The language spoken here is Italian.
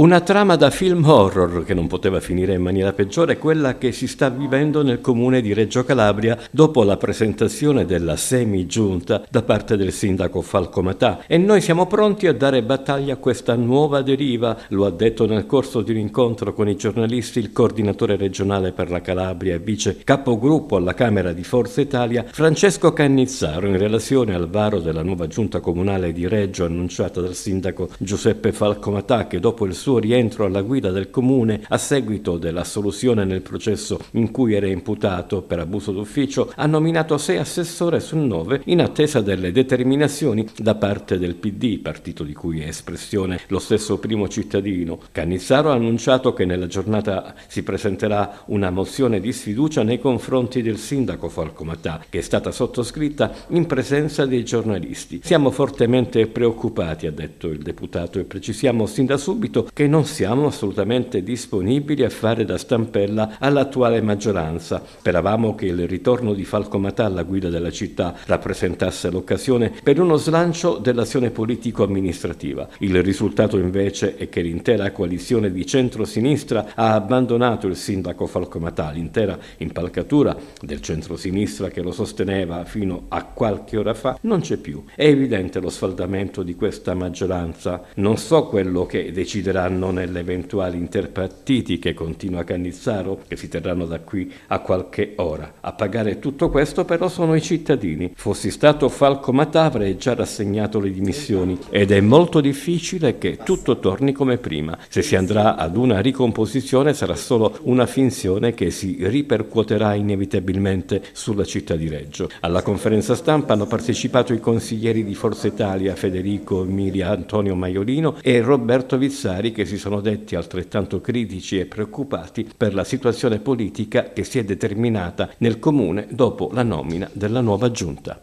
Una trama da film horror che non poteva finire in maniera peggiore è quella che si sta vivendo nel comune di Reggio Calabria dopo la presentazione della semi-giunta da parte del sindaco Falcomatà e noi siamo pronti a dare battaglia a questa nuova deriva, lo ha detto nel corso di un incontro con i giornalisti il coordinatore regionale per la Calabria e vice capogruppo alla Camera di Forza Italia Francesco Cannizzaro in relazione al varo della nuova giunta comunale di Reggio annunciata dal sindaco Giuseppe Falcomatà che dopo il suo suo rientro alla guida del comune a seguito dell'assoluzione nel processo in cui era imputato per abuso d'ufficio, ha nominato sei assessore su nove in attesa delle determinazioni da parte del PD, partito di cui è espressione lo stesso primo cittadino. Cannizzaro ha annunciato che nella giornata si presenterà una mozione di sfiducia nei confronti del sindaco Falcomatà, che è stata sottoscritta in presenza dei giornalisti. Siamo fortemente preoccupati, ha detto il deputato, e precisiamo sin da subito che non siamo assolutamente disponibili a fare da stampella all'attuale maggioranza. Speravamo che il ritorno di Falco Matà alla guida della città rappresentasse l'occasione per uno slancio dell'azione politico-amministrativa. Il risultato invece è che l'intera coalizione di centrosinistra ha abbandonato il sindaco Falco Matà, l'intera impalcatura del centrosinistra che lo sosteneva fino a qualche ora fa non c'è più. È evidente lo sfaldamento di questa maggioranza. Non so quello che deciderà saranno nelle eventuali interpartiti che continua Cannizzaro, che si terranno da qui a qualche ora. A pagare tutto questo però sono i cittadini. Fossi stato Falco Matà avrei già rassegnato le dimissioni ed è molto difficile che tutto torni come prima. Se si andrà ad una ricomposizione sarà solo una finzione che si ripercuoterà inevitabilmente sulla città di Reggio. Alla conferenza stampa hanno partecipato i consiglieri di Forza Italia Federico Miria Antonio Maiolino e Roberto Vizzari italiani che si sono detti altrettanto critici e preoccupati per la situazione politica che si è determinata nel comune dopo la nomina della nuova giunta.